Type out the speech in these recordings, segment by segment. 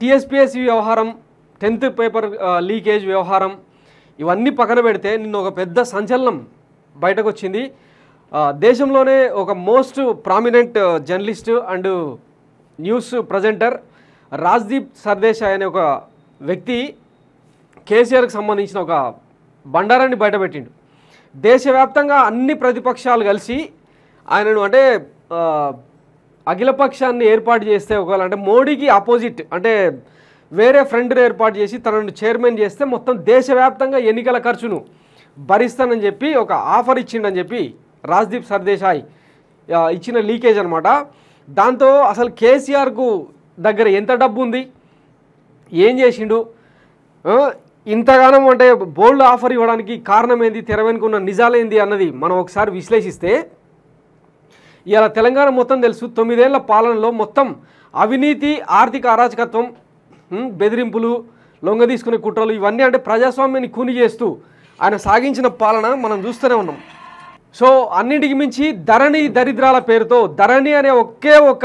TSPSC వ్యవహారం tenth paper leakage వ్యవహారం ఇవన్నీ పక్కన పెడితే నిన్న ఒక పెద్ద సంచలనం బయటకు వచ్చింది దేశంలోనే ఒక most prominent journalist and news presenter Rajdeep Sardesai అనే ఒక వ్యక్తి కేసీఆర్కి సంబంధించిన ఒక బండారాన్ని బయటపెట్టిండు దేశవ్యాప్తంగా అన్ని ప్రతిపక్షాలు కలిసి ఆయనను అంటే అఖిలపక్షాన్ని ఏర్పాటు చేస్తే ఒకవేళ అంటే మోడీకి ఆపోజిట్ అంటే వేరే ఫ్రెండ్ని ఏర్పాటు చేసి తనను చైర్మన్ చేస్తే మొత్తం దేశవ్యాప్తంగా ఎన్నికల ఖర్చును భరిస్తానని చెప్పి ఒక ఆఫర్ ఇచ్చిండని చెప్పి రాజ్దీప్ సర్దేశాయ్ ఇచ్చిన లీకేజ్ అనమాట దాంతో అసలు కేసీఆర్కు దగ్గర ఎంత డబ్బు ఉంది ఏం చేసిండు ఇంతగానం అంటే బోల్డ్ ఆఫర్ ఇవ్వడానికి కారణం ఏంది తెర వెనుకున్న నిజాలేంది అన్నది మనం ఒకసారి విశ్లేషిస్తే ఇలా తెలంగాణ మొత్తం తెలుసు తొమ్మిదేళ్ల పాలనలో మొత్తం అవినీతి ఆర్థిక అరాచకత్వం బెదిరింపులు లొంగ తీసుకునే కుట్రలు ఇవన్నీ అంటే ప్రజాస్వామ్యాన్ని కూని చేస్తూ ఆయన సాగించిన పాలన మనం చూస్తూనే ఉన్నాం సో అన్నిటికి మించి ధరణి దరిద్రాల పేరుతో ధరణి అనే ఒకే ఒక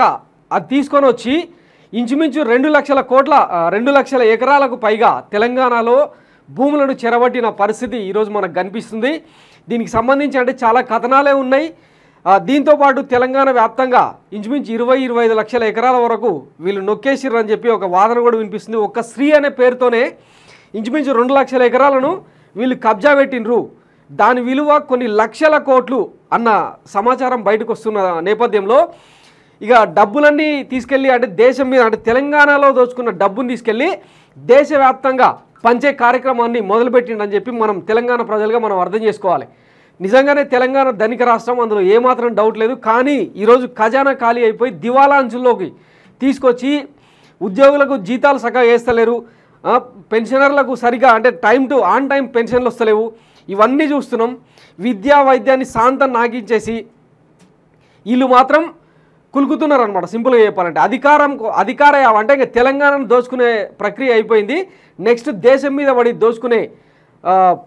అది తీసుకొని వచ్చి ఇంచుమించు రెండు లక్షల కోట్ల రెండు లక్షల ఎకరాలకు పైగా తెలంగాణలో భూములను చెరబట్టిన పరిస్థితి ఈరోజు మనకు కనిపిస్తుంది దీనికి సంబంధించి అంటే చాలా కథనాలే ఉన్నాయి దీంతోపాటు తెలంగాణ వ్యాప్తంగా ఇంచుమించు ఇరవై ఇరవై ఐదు లక్షల ఎకరాల వరకు వీళ్ళు నొక్కేసిర్రు అని చెప్పి ఒక వాదన కూడా వినిపిస్తుంది ఒక స్త్రీ అనే పేరుతోనే ఇంచుమించు రెండు లక్షల ఎకరాలను వీళ్ళు కబ్జా పెట్టినరు దాని విలువ కొన్ని లక్షల కోట్లు అన్న సమాచారం బయటకు వస్తున్న నేపథ్యంలో ఇక డబ్బులన్నీ తీసుకెళ్ళి అంటే దేశం మీద అంటే తెలంగాణలో దోచుకున్న డబ్బును తీసుకెళ్ళి దేశవ్యాప్తంగా పంచే కార్యక్రమాన్ని మొదలుపెట్టిండని చెప్పి మనం తెలంగాణ ప్రజలుగా మనం అర్థం చేసుకోవాలి నిజంగానే తెలంగాణ ధనిక రాష్ట్రం అందులో ఏమాత్రం డౌట్ లేదు కానీ ఈరోజు ఖజానా ఖాళీ అయిపోయి దివాలా అంచుల్లోకి తీసుకొచ్చి ఉద్యోగులకు జీతాలు సగం వేస్తలేరు పెన్షనర్లకు సరిగా అంటే టైం టు ఆన్ టైం పెన్షన్లు వస్తలేవు ఇవన్నీ చూస్తున్నాం విద్యా వైద్యాన్ని శాంతం నాగించేసి వీళ్ళు మాత్రం కులుకుతున్నారనమాట సింపుల్గా చెప్పాలంటే అధికారం అధికార అంటే ఇంకా తెలంగాణను దోచుకునే ప్రక్రియ అయిపోయింది నెక్స్ట్ దేశం మీద పడి దోచుకునే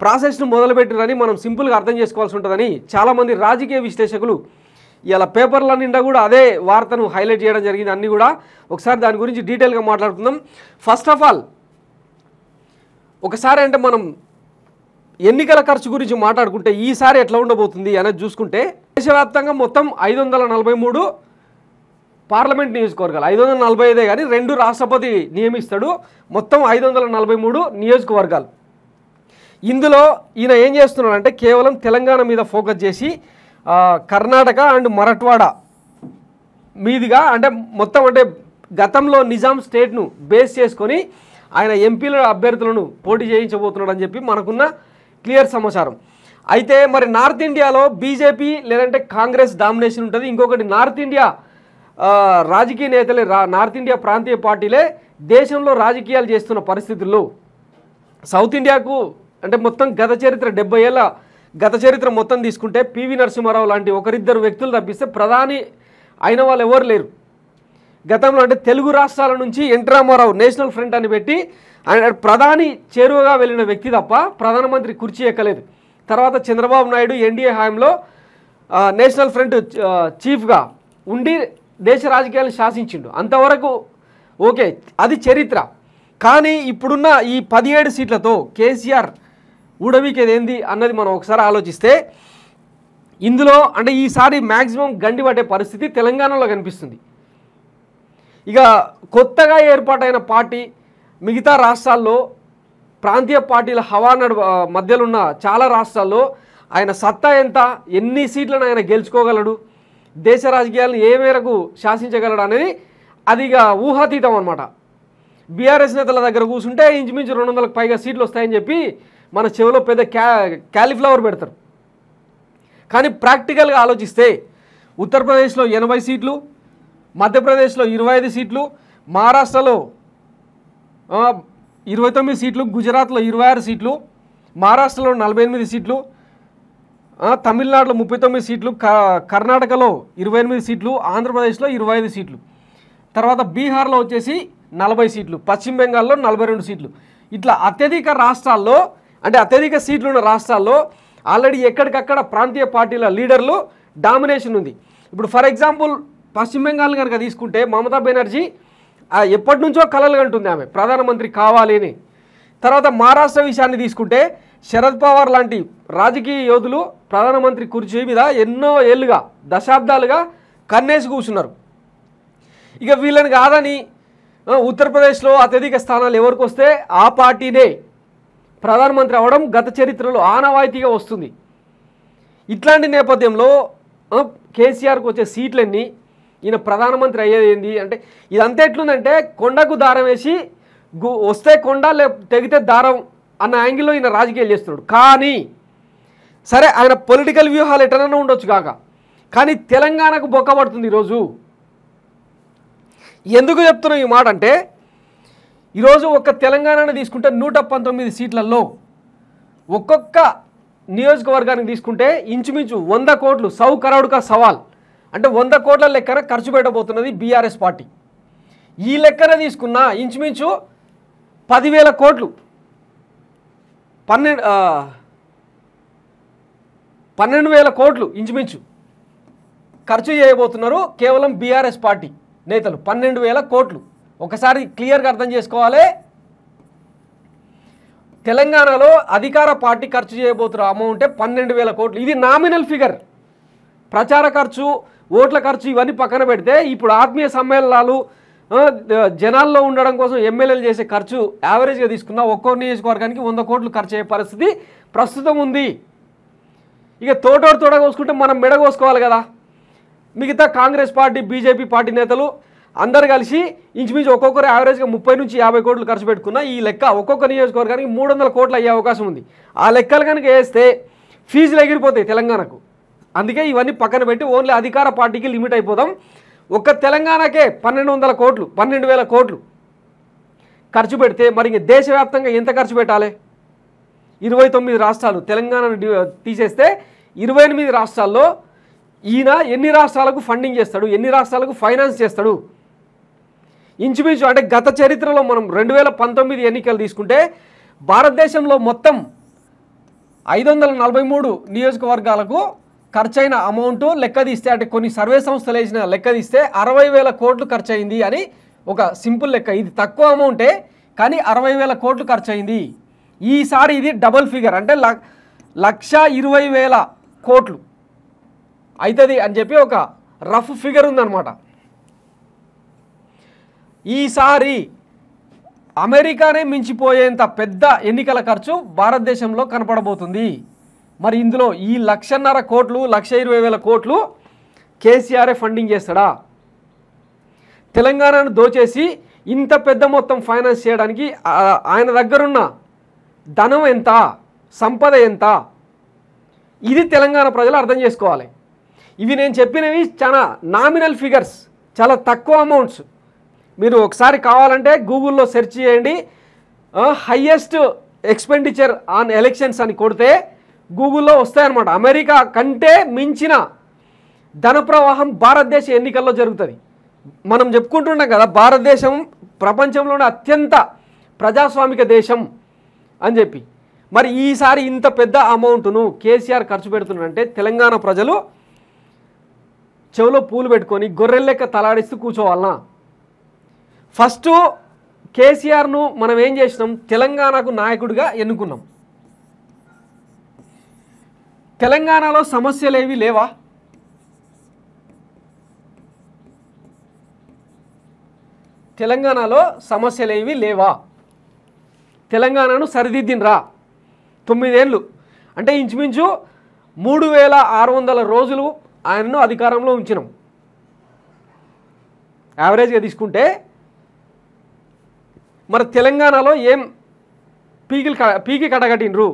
ప్రాసెస్ను మొదలుపెట్టినని మనం సింపుల్గా అర్థం చేసుకోవాల్సి ఉంటుందని చాలామంది రాజకీయ విశ్లేషకులు ఇలా పేపర్ల నిండా కూడా అదే వార్తను హైలైట్ చేయడం జరిగింది అన్నీ కూడా ఒకసారి దాని గురించి డీటెయిల్గా మాట్లాడుకుందాం ఫస్ట్ ఆఫ్ ఆల్ ఒకసారి అంటే మనం ఎన్నికల ఖర్చు గురించి మాట్లాడుకుంటే ఈసారి ఎట్లా ఉండబోతుంది అనేది చూసుకుంటే దేశవ్యాప్తంగా మొత్తం ఐదు వందల నలభై మూడు పార్లమెంట్ నియోజకవర్గాలు ఐదు వందల నలభై ఐదే కానీ రెండు రాష్ట్రపతి నియమిస్తాడు మొత్తం ఐదు వందల నలభై మూడు నియోజకవర్గాలు ఇందులో ఈయన ఏం చేస్తున్నాడంటే కేవలం తెలంగాణ మీద ఫోకస్ చేసి కర్ణాటక అండ్ మరట్వాడ మీదిగా అంటే మొత్తం అంటే గతంలో నిజాం స్టేట్ను బేస్ చేసుకొని ఆయన ఎంపీల అభ్యర్థులను పోటీ చేయించబోతున్నాడు అని చెప్పి మనకున్న క్లియర్ సమాచారం అయితే మరి నార్త్ ఇండియాలో బీజేపీ లేదంటే కాంగ్రెస్ డామినేషన్ ఉంటుంది ఇంకొకటి నార్త్ ఇండియా రాజకీయ నేతలే నార్త్ ఇండియా ప్రాంతీయ పార్టీలే దేశంలో రాజకీయాలు చేస్తున్న పరిస్థితుల్లో సౌత్ ఇండియాకు అంటే మొత్తం గత చరిత్ర డెబ్బై ఏళ్ళ గత చరిత్ర మొత్తం తీసుకుంటే పివి నరసింహారావు లాంటి ఒకరిద్దరు వ్యక్తులు తప్పిస్తే ప్రధాని అయిన వాళ్ళు ఎవరు లేరు గతంలో అంటే తెలుగు రాష్ట్రాల నుంచి ఎన్ రామారావు నేషనల్ ఫ్రంట్ అని పెట్టి ఆయన ప్రధాని చేరువగా వెళ్ళిన వ్యక్తి తప్ప ప్రధానమంత్రి కుర్చీ ఎక్కలేదు తర్వాత చంద్రబాబు నాయుడు ఎన్డీఏ హయాంలో నేషనల్ ఫ్రంట్ చీఫ్గా ఉండి దేశ రాజకీయాలను శాసించిండు అంతవరకు ఓకే అది చరిత్ర కానీ ఇప్పుడున్న ఈ పదిహేడు సీట్లతో కేసీఆర్ ఊడవీకేదేంది అన్నది మనం ఒకసారి ఆలోచిస్తే ఇందులో అంటే ఈసారి మ్యాక్సిమం గండి పట్టే పరిస్థితి తెలంగాణలో కనిపిస్తుంది ఇక కొత్తగా ఏర్పాటైన పార్టీ మిగతా రాష్ట్రాల్లో ప్రాంతీయ పార్టీల హవా నడు మధ్యలో ఉన్న చాలా రాష్ట్రాల్లో ఆయన సత్తా ఎంత ఎన్ని సీట్లను ఆయన గెలుచుకోగలడు దేశ రాజకీయాలను ఏ మేరకు శాసించగలడు అనేది అది ఇక ఊహాతీతం అనమాట బీఆర్ఎస్ నేతల దగ్గర కూర్చుంటే ఇంచుమించు రెండు వందలకు పైగా సీట్లు వస్తాయని చెప్పి మన చెవిలో పెద్ద క్యా క్యాలీఫ్లవర్ పెడతారు కానీ ప్రాక్టికల్గా ఆలోచిస్తే ఉత్తరప్రదేశ్లో ఎనభై సీట్లు మధ్యప్రదేశ్లో ఇరవై ఐదు సీట్లు మహారాష్ట్రలో ఇరవై తొమ్మిది సీట్లు గుజరాత్లో ఇరవై ఆరు సీట్లు మహారాష్ట్రలో నలభై ఎనిమిది సీట్లు తమిళనాడులో ముప్పై తొమ్మిది సీట్లు కర్ణాటకలో ఇరవై ఎనిమిది సీట్లు ఆంధ్రప్రదేశ్లో ఇరవై ఐదు సీట్లు తర్వాత బీహార్లో వచ్చేసి నలభై సీట్లు పశ్చిమ బెంగాల్లో నలభై రెండు సీట్లు ఇట్లా అత్యధిక రాష్ట్రాల్లో అంటే అత్యధిక సీట్లున్న రాష్ట్రాల్లో ఆల్రెడీ ఎక్కడికక్కడ ప్రాంతీయ పార్టీల లీడర్లు డామినేషన్ ఉంది ఇప్పుడు ఫర్ ఎగ్జాంపుల్ పశ్చిమ బెంగాల్ కనుక తీసుకుంటే మమతా బెనర్జీ ఎప్పటి నుంచో కలలు కంటుంది ఆమె ప్రధానమంత్రి కావాలని తర్వాత మహారాష్ట్ర విషయాన్ని తీసుకుంటే శరద్ పవార్ లాంటి రాజకీయ యోధులు ప్రధానమంత్రి కుర్చీ మీద ఎన్నో ఏళ్ళుగా దశాబ్దాలుగా కన్నేసి కూర్చున్నారు ఇక వీళ్ళని కాదని ఉత్తరప్రదేశ్లో అత్యధిక స్థానాలు ఎవరికి వస్తే ఆ పార్టీనే ప్రధానమంత్రి అవ్వడం గత చరిత్రలో ఆనవాయితీగా వస్తుంది ఇట్లాంటి నేపథ్యంలో కేసీఆర్కి వచ్చే సీట్లన్నీ ఈయన ప్రధానమంత్రి అయ్యేది ఏంది అంటే ఇదంతా ఎట్లుందంటే కొండకు దారం వేసి వస్తే కొండ లే తెగితే దారం అన్న యాంగిల్లో ఈయన రాజకీయాలు చేస్తున్నాడు కానీ సరే ఆయన పొలిటికల్ వ్యూహాలు ఎటనన్నా ఉండొచ్చు కాక కానీ తెలంగాణకు బొక్కబడుతుంది ఈరోజు ఎందుకు చెప్తున్నాం ఈ మాట అంటే ఈరోజు ఒక్క తెలంగాణను తీసుకుంటే నూట పంతొమ్మిది సీట్లలో ఒక్కొక్క నియోజకవర్గానికి తీసుకుంటే ఇంచుమించు వంద కోట్లు సౌ కరోడ్కా సవాల్ అంటే వంద కోట్ల లెక్కన ఖర్చు పెట్టబోతున్నది బీఆర్ఎస్ పార్టీ ఈ లెక్కన తీసుకున్న ఇంచుమించు పదివేల కోట్లు పన్నెండు పన్నెండు వేల కోట్లు ఇంచుమించు ఖర్చు చేయబోతున్నారు కేవలం బీఆర్ఎస్ పార్టీ నేతలు పన్నెండు వేల కోట్లు ఒకసారి క్లియర్గా అర్థం చేసుకోవాలి తెలంగాణలో అధికార పార్టీ ఖర్చు చేయబోతున్న అమౌంటే పన్నెండు వేల కోట్లు ఇది నామినల్ ఫిగర్ ప్రచార ఖర్చు ఓట్ల ఖర్చు ఇవన్నీ పక్కన పెడితే ఇప్పుడు ఆత్మీయ సమ్మేళనాలు జనాల్లో ఉండడం కోసం ఎమ్మెల్యేలు చేసే ఖర్చు యావరేజ్గా తీసుకుందాం ఒక్కో నియోజకవర్గానికి వంద కోట్లు ఖర్చు అయ్యే పరిస్థితి ప్రస్తుతం ఉంది ఇక తోటోడు తోడ కోసుకుంటే మనం మెడ కోసుకోవాలి కదా మిగతా కాంగ్రెస్ పార్టీ బీజేపీ పార్టీ నేతలు అందరు కలిసి ఇంచుమించు ఒక్కొక్కరు యావరేజ్గా ముప్పై నుంచి యాభై కోట్లు ఖర్చు పెట్టుకున్న ఈ లెక్క ఒక్కొక్క నియోజకవర్గానికి మూడు వందల కోట్లు అయ్యే అవకాశం ఉంది ఆ లెక్కలు కనుక వేస్తే ఫీజులు ఎగిరిపోతాయి తెలంగాణకు అందుకే ఇవన్నీ పక్కన పెట్టి ఓన్లీ అధికార పార్టీకి లిమిట్ అయిపోదాం ఒక్క తెలంగాణకే పన్నెండు వందల కోట్లు పన్నెండు వేల కోట్లు ఖర్చు పెడితే మరి ఇంక దేశవ్యాప్తంగా ఎంత ఖర్చు పెట్టాలి ఇరవై తొమ్మిది రాష్ట్రాలు తెలంగాణను తీసేస్తే ఇరవై ఎనిమిది రాష్ట్రాల్లో ఈయన ఎన్ని రాష్ట్రాలకు ఫండింగ్ చేస్తాడు ఎన్ని రాష్ట్రాలకు ఫైనాన్స్ చేస్తాడు ఇంచుమించు అంటే గత చరిత్రలో మనం రెండు వేల పంతొమ్మిది ఎన్నికలు తీసుకుంటే భారతదేశంలో మొత్తం ఐదు వందల నలభై మూడు నియోజకవర్గాలకు ఖర్చైన అమౌంట్ లెక్క తీస్తే అంటే కొన్ని సర్వే సంస్థలు వేసిన లెక్క తీస్తే అరవై వేల కోట్లు ఖర్చు అయింది అని ఒక సింపుల్ లెక్క ఇది తక్కువ అమౌంటే కానీ అరవై వేల కోట్లు ఖర్చు అయింది ఈసారి ఇది డబల్ ఫిగర్ అంటే లక్ష ఇరవై వేల కోట్లు అవుతుంది అని చెప్పి ఒక రఫ్ ఫిగర్ ఉందన్నమాట ఈసారి అమెరికానే మించిపోయేంత పెద్ద ఎన్నికల ఖర్చు భారతదేశంలో కనపడబోతుంది మరి ఇందులో ఈ లక్షన్నర కోట్లు లక్ష ఇరవై వేల కోట్లు కేసీఆర్ఏ ఫండింగ్ చేస్తాడా తెలంగాణను దోచేసి ఇంత పెద్ద మొత్తం ఫైనాన్స్ చేయడానికి ఆయన దగ్గరున్న ధనం ఎంత సంపద ఎంత ఇది తెలంగాణ ప్రజలు అర్థం చేసుకోవాలి ఇవి నేను చెప్పినవి చాలా నామినల్ ఫిగర్స్ చాలా తక్కువ అమౌంట్స్ మీరు ఒకసారి కావాలంటే గూగుల్లో సెర్చ్ చేయండి హయ్యెస్ట్ ఎక్స్పెండిచర్ ఆన్ ఎలక్షన్స్ అని కొడితే గూగుల్లో వస్తాయన్నమాట అమెరికా కంటే మించిన ధన ప్రవాహం భారతదేశ ఎన్నికల్లో జరుగుతుంది మనం చెప్పుకుంటున్నాం కదా భారతదేశం ప్రపంచంలోనే అత్యంత ప్రజాస్వామిక దేశం అని చెప్పి మరి ఈసారి ఇంత పెద్ద అమౌంట్ను కేసీఆర్ ఖర్చు పెడుతున్నాడంటే తెలంగాణ ప్రజలు చెవిలో పూలు పెట్టుకొని గొర్రెల లెక్క తలాడిస్తూ కూర్చోవాలనా ఫస్ట్ కేసీఆర్ను మనం ఏం చేసినాం తెలంగాణకు నాయకుడిగా ఎన్నుకున్నాం తెలంగాణలో సమస్యలు ఏవి లేవా తెలంగాణలో సమస్యలేవి లేవా తెలంగాణను సరిదిద్దినరా తొమ్మిదేళ్ళు అంటే ఇంచుమించు మూడు వేల ఆరు వందల రోజులు ఆయనను అధికారంలో ఉంచినాం యావరేజ్గా తీసుకుంటే మరి తెలంగాణలో ఏం పీకిలు పీకి కడగటిండ్రు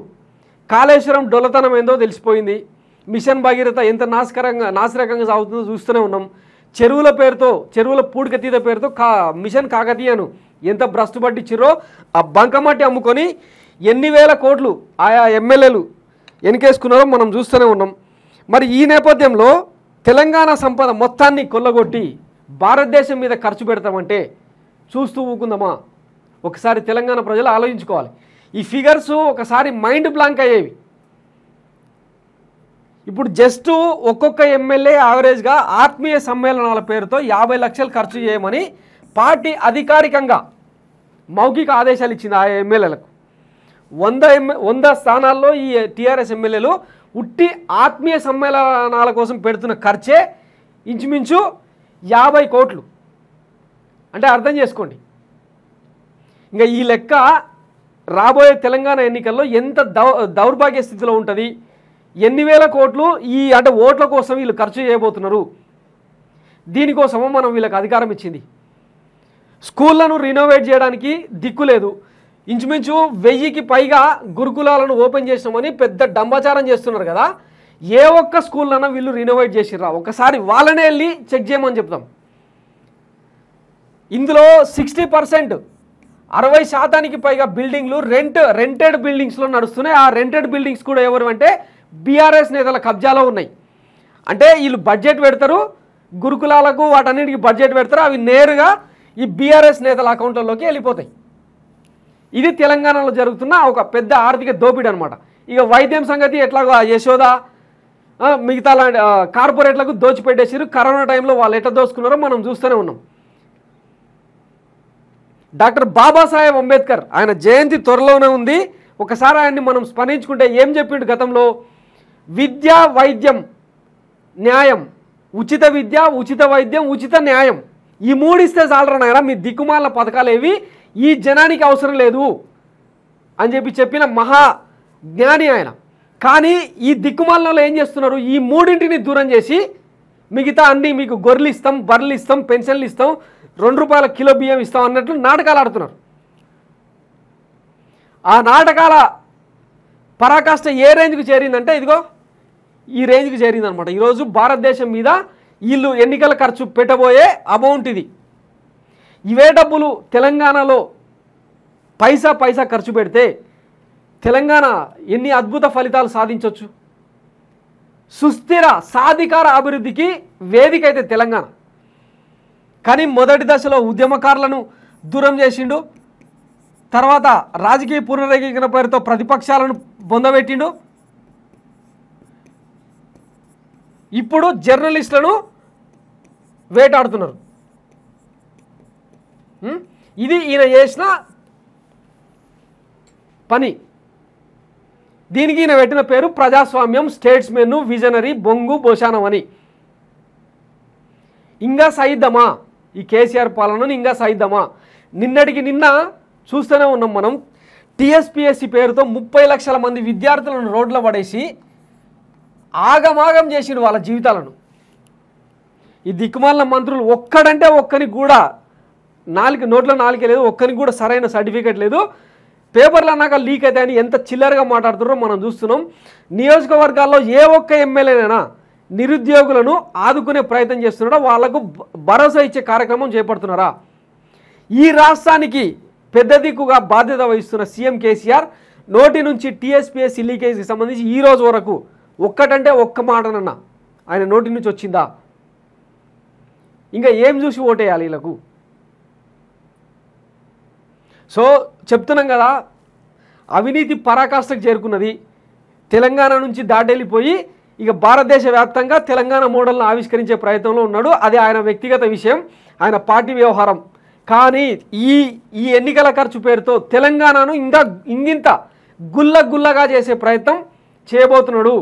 కాళేశ్వరం డొల్లతనం ఏందో తెలిసిపోయింది మిషన్ భగీరథ ఎంత నాశకరంగా నాశరకంగా సాగుతుందో చూస్తూనే ఉన్నాం చెరువుల పేరుతో చెరువుల పూడికతీత పేరుతో కా మిషన్ కాకతీయను ఎంత భ్రష్టు పట్టించిరో ఆ బంకమట్టి అమ్ముకొని ఎన్ని వేల కోట్లు ఆయా ఎమ్మెల్యేలు ఎన్నికేసుకున్నారో మనం చూస్తూనే ఉన్నాం మరి ఈ నేపథ్యంలో తెలంగాణ సంపద మొత్తాన్ని కొల్లగొట్టి భారతదేశం మీద ఖర్చు పెడతామంటే చూస్తూ ఊకుందామా ఒకసారి తెలంగాణ ప్రజలు ఆలోచించుకోవాలి ఈ ఫిగర్స్ ఒకసారి మైండ్ బ్లాంక్ అయ్యేవి ఇప్పుడు జస్ట్ ఒక్కొక్క ఎమ్మెల్యే యావరేజ్గా ఆత్మీయ సమ్మేళనాల పేరుతో యాభై లక్షలు ఖర్చు చేయమని పార్టీ అధికారికంగా మౌఖిక ఆదేశాలు ఇచ్చింది ఆ ఎమ్మెల్యేలకు వంద ఎమ్మె వంద స్థానాల్లో ఈ టీఆర్ఎస్ ఎమ్మెల్యేలు ఉట్టి ఆత్మీయ సమ్మేళనాల కోసం పెడుతున్న ఖర్చే ఇంచుమించు యాభై కోట్లు అంటే అర్థం చేసుకోండి ఇంకా ఈ లెక్క రాబోయే తెలంగాణ ఎన్నికల్లో ఎంత దౌ దౌర్భాగ్య స్థితిలో ఉంటుంది ఎన్ని వేల కోట్లు ఈ అంటే ఓట్ల కోసం వీళ్ళు ఖర్చు చేయబోతున్నారు దీనికోసము మనం వీళ్ళకి అధికారం ఇచ్చింది స్కూళ్లను రినోవేట్ చేయడానికి దిక్కు లేదు ఇంచుమించు వెయ్యికి పైగా గురుకులాలను ఓపెన్ చేసినామని పెద్ద డంబాచారం చేస్తున్నారు కదా ఏ ఒక్క స్కూల్లో వీళ్ళు రినోవేట్ చేసిర్రా ఒకసారి వాళ్ళనే వెళ్ళి చెక్ చేయమని చెప్తాం ఇందులో సిక్స్టీ పర్సెంట్ అరవై శాతానికి పైగా బిల్డింగ్లు రెంట్ రెంటెడ్ బిల్డింగ్స్లో నడుస్తున్నాయి ఆ రెంటెడ్ బిల్డింగ్స్ కూడా ఎవరు అంటే బీఆర్ఎస్ నేతల కబ్జాలో ఉన్నాయి అంటే వీళ్ళు బడ్జెట్ పెడతారు గురుకులాలకు వాటన్నిటికి బడ్జెట్ పెడతారు అవి నేరుగా ఈ బీఆర్ఎస్ నేతల అకౌంట్లలోకి వెళ్ళిపోతాయి ఇది తెలంగాణలో జరుగుతున్న ఒక పెద్ద ఆర్థిక దోపిడీ అనమాట ఇక వైద్యం సంగతి ఎట్లాగో యశోద మిగతా లాంటి కార్పొరేట్లకు దోచిపెట్టేసారు కరోనా టైంలో వాళ్ళు ఎట్లా దోచుకున్నారో మనం చూస్తూనే ఉన్నాం డాక్టర్ బాబాసాహెబ్ అంబేద్కర్ ఆయన జయంతి త్వరలోనే ఉంది ఒకసారి ఆయన్ని మనం స్మరించుకుంటే ఏం చెప్పిండు గతంలో విద్య వైద్యం న్యాయం ఉచిత విద్య ఉచిత వైద్యం ఉచిత న్యాయం ఈ మూడిస్తే చాలరనాయరా మీ దిక్కుమాల పథకాలు ఏవి ఈ జనానికి అవసరం లేదు అని చెప్పి చెప్పిన మహా జ్ఞాని ఆయన కానీ ఈ దిక్కుమాలలో ఏం చేస్తున్నారు ఈ మూడింటిని దూరం చేసి మిగతా అన్నీ మీకు గొర్రెలు ఇస్తాం బర్రెలు ఇస్తాం పెన్షన్లు ఇస్తాం రెండు రూపాయల కిలో బియ్యం ఇస్తాం అన్నట్లు నాటకాలు ఆడుతున్నారు ఆ నాటకాల పరాకాష్ట ఏ రేంజ్కి చేరిందంటే ఇదిగో ఈ రేంజ్కి చేరిందనమాట ఈరోజు భారతదేశం మీద వీళ్ళు ఎన్నికల ఖర్చు పెట్టబోయే అమౌంట్ ఇది ఇవే డబ్బులు తెలంగాణలో పైసా పైసా ఖర్చు పెడితే తెలంగాణ ఎన్ని అద్భుత ఫలితాలు సాధించవచ్చు సుస్థిర సాధికార అభివృద్ధికి వేదిక అయితే తెలంగాణ కానీ మొదటి దశలో ఉద్యమకారులను దూరం చేసిండు తర్వాత రాజకీయ పునరేకీకరణ పేరుతో ప్రతిపక్షాలను బొందబెట్టిండు ఇప్పుడు జర్నలిస్టులను వేటాడుతున్నారు ఇది ఈయన చేసిన పని దీనికి ఈయన పెట్టిన పేరు ప్రజాస్వామ్యం స్టేట్స్మెన్ విజనరీ బొంగు బోషానం అని ఇంకా సైద్దమా ఈ కేసీఆర్ పాలనను ఇంకా సాయిద్దామా నిన్నటికి నిన్న చూస్తూనే ఉన్నాం మనం టీఎస్పిఎస్సి పేరుతో ముప్పై లక్షల మంది విద్యార్థులను రోడ్ల పడేసి ఆగమాగం చేసిన వాళ్ళ జీవితాలను ఈ దిక్కుమాలిన మంత్రులు ఒక్కడంటే ఒక్కరికి కూడా నాలుగు నోట్ల నాలుగే లేదు ఒక్కరికి కూడా సరైన సర్టిఫికేట్ లేదు పేపర్లు అన్నాక లీక్ అవుతాయని ఎంత చిల్లరగా మాట్లాడుతున్నారో మనం చూస్తున్నాం నియోజకవర్గాల్లో ఏ ఒక్క ఎమ్మెల్యేనైనా నిరుద్యోగులను ఆదుకునే ప్రయత్నం చేస్తున్నారా వాళ్లకు భరోసా ఇచ్చే కార్యక్రమం చేపడుతున్నారా ఈ రాష్ట్రానికి పెద్ద దిక్కుగా బాధ్యత వహిస్తున్న సీఎం కేసీఆర్ నోటి నుంచి టీఎస్పీఎస్ సిల్లీకేస్కి సంబంధించి ఈ రోజు వరకు ఒక్కటంటే ఒక్క మాటనన్న ఆయన నోటి నుంచి వచ్చిందా ఇంకా ఏం చూసి ఓటేయాలి వీళ్ళకు సో చెప్తున్నాం కదా అవినీతి పరాకాష్ఠకు చేరుకున్నది తెలంగాణ నుంచి దాటెళ్ళిపోయి ఇక భారతదేశ వ్యాప్తంగా తెలంగాణ మోడల్ను ఆవిష్కరించే ప్రయత్నంలో ఉన్నాడు అది ఆయన వ్యక్తిగత విషయం ఆయన పార్టీ వ్యవహారం కానీ ఈ ఈ ఎన్నికల ఖర్చు పేరుతో తెలంగాణను ఇంకా ఇంగింత గుల్ల గుల్లగా చేసే ప్రయత్నం చేయబోతున్నాడు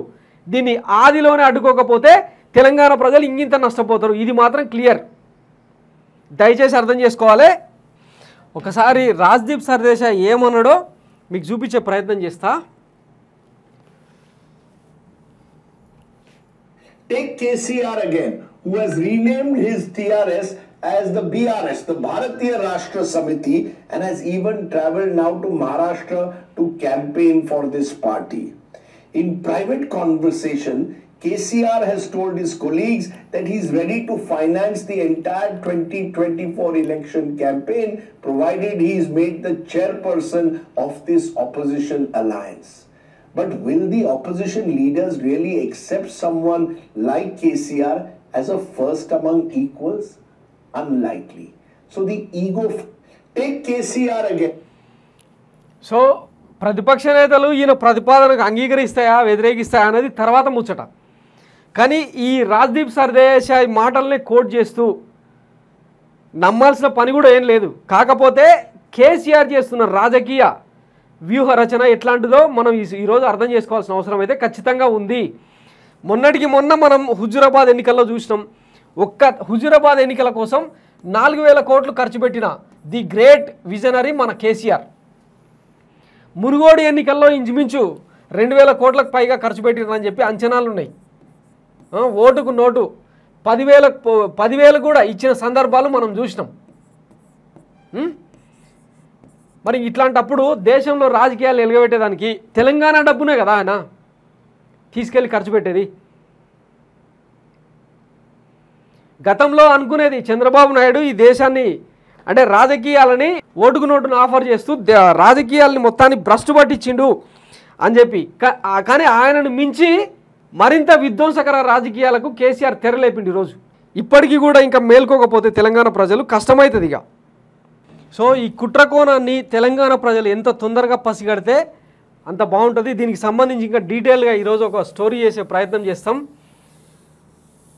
దీన్ని ఆదిలోనే అడ్డుకోకపోతే తెలంగాణ ప్రజలు ఇంగింత నష్టపోతారు ఇది మాత్రం క్లియర్ దయచేసి అర్థం చేసుకోవాలి ఒకసారి రాజ్దీప్ సర్దేశా ఏమన్నాడో మీకు చూపించే ప్రయత్నం చేస్తా Take KCR again, who has renamed his TRS as the BRS, the Bharatiya Rashtra Samiti, and has even traveled now to Maharashtra to campaign for this party. In private conversation, KCR has told his colleagues that he is ready to finance the entire 2024 election campaign provided he is made the chairperson of this opposition alliance. But will the opposition leaders really accept someone like KCR as a first among equals? Unlikely. So the ego, take KCR again. So. ప్రతిపక్ష నేతలు ఈయన ప్రతిపాదనకు అంగీకరిస్తాయా వ్యతిరేకిస్తాయా అనేది తర్వాత ముచ్చట కానీ ఈ రాజ్దీప్ సర్దేశాయ్ మాటల్ని coat చేస్తూ నమ్మాల్సిన పని కూడా ఏం లేదు కాకపోతే కేసీఆర్ చేస్తున్న రాజకీయ వ్యూహ రచన ఎట్లాంటిదో మనం ఈరోజు అర్థం చేసుకోవాల్సిన అవసరం అయితే ఖచ్చితంగా ఉంది మొన్నటికి మొన్న మనం హుజురాబాద్ ఎన్నికల్లో చూసినాం ఒక్క హుజురాబాద్ ఎన్నికల కోసం నాలుగు వేల కోట్లు ఖర్చు పెట్టిన ది గ్రేట్ విజనరీ మన కేసీఆర్ మురుగోడు ఎన్నికల్లో ఇంచుమించు రెండు వేల కోట్లకు పైగా ఖర్చు పెట్టినని చెప్పి అంచనాలు ఉన్నాయి ఓటుకు నోటు పదివేల పదివేలు కూడా ఇచ్చిన సందర్భాలు మనం చూసినాం మరి ఇట్లాంటప్పుడు దేశంలో రాజకీయాలు ఎలగబెట్టేదానికి తెలంగాణ డబ్బునే కదా ఆయన తీసుకెళ్ళి ఖర్చు పెట్టేది గతంలో అనుకునేది చంద్రబాబు నాయుడు ఈ దేశాన్ని అంటే రాజకీయాలని ఓటుకు నోటును ఆఫర్ చేస్తూ రాజకీయాలని మొత్తాన్ని భ్రష్టు పట్టించిండు అని చెప్పి కానీ ఆయనను మించి మరింత విధ్వంసకర రాజకీయాలకు కేసీఆర్ తెరలేపిండి రోజు ఇప్పటికీ కూడా ఇంకా మేల్కోకపోతే తెలంగాణ ప్రజలు కష్టమవుతుంది ఇక సో ఈ కుట్రకోణాన్ని తెలంగాణ ప్రజలు ఎంత తొందరగా పసిగడితే అంత బాగుంటుంది దీనికి సంబంధించి ఇంకా డీటెయిల్గా ఈరోజు ఒక స్టోరీ చేసే ప్రయత్నం చేస్తాం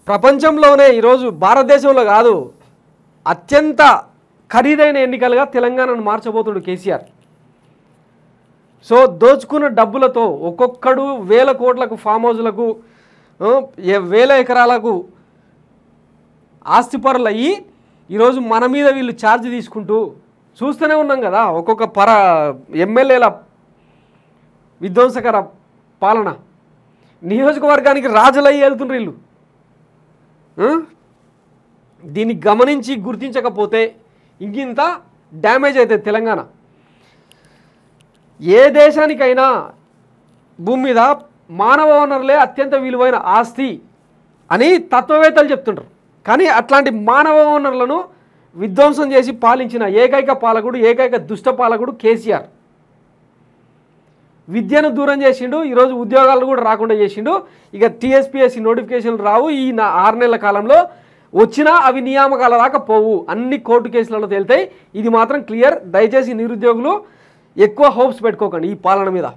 ప్రపంచంలోనే ఈరోజు భారతదేశంలో కాదు అత్యంత ఖరీదైన ఎన్నికలుగా తెలంగాణను మార్చబోతుడు కేసీఆర్ సో దోచుకున్న డబ్బులతో ఒక్కొక్కడు వేల కోట్లకు ఫామ్ హౌజ్లకు వేల ఎకరాలకు ఆస్తిపరులయ్యి ఈరోజు మన మీద వీళ్ళు ఛార్జ్ తీసుకుంటూ చూస్తూనే ఉన్నాం కదా ఒక్కొక్క పర ఎమ్మెల్యేల విధ్వంసకర పాలన నియోజకవర్గానికి రాజులయ్యి వెళ్తున్నారు వీళ్ళు దీన్ని గమనించి గుర్తించకపోతే ఇంకింత డ్యామేజ్ అవుతుంది తెలంగాణ ఏ దేశానికైనా భూమి మీద మానవ వనరులే అత్యంత విలువైన ఆస్తి అని తత్వవేత్తలు చెప్తుంటారు కానీ అట్లాంటి మానవ వనరులను విధ్వంసం చేసి పాలించిన ఏకైక పాలకుడు ఏకైక దుష్ట పాలకుడు కేసీఆర్ విద్యను దూరం చేసిండు ఈరోజు ఉద్యోగాలు కూడా రాకుండా చేసిండు ఇక టీఎస్పిఎస్సి నోటిఫికేషన్లు రావు ఈ నా ఆరు నెలల కాలంలో వచ్చినా అవి నియామకాల దాకా పోవు అన్ని కోర్టు కేసులలో తేలుతాయి ఇది మాత్రం క్లియర్ దయచేసి నిరుద్యోగులు ఎక్కువ హోప్స్ పెట్టుకోకండి ఈ పాలన మీద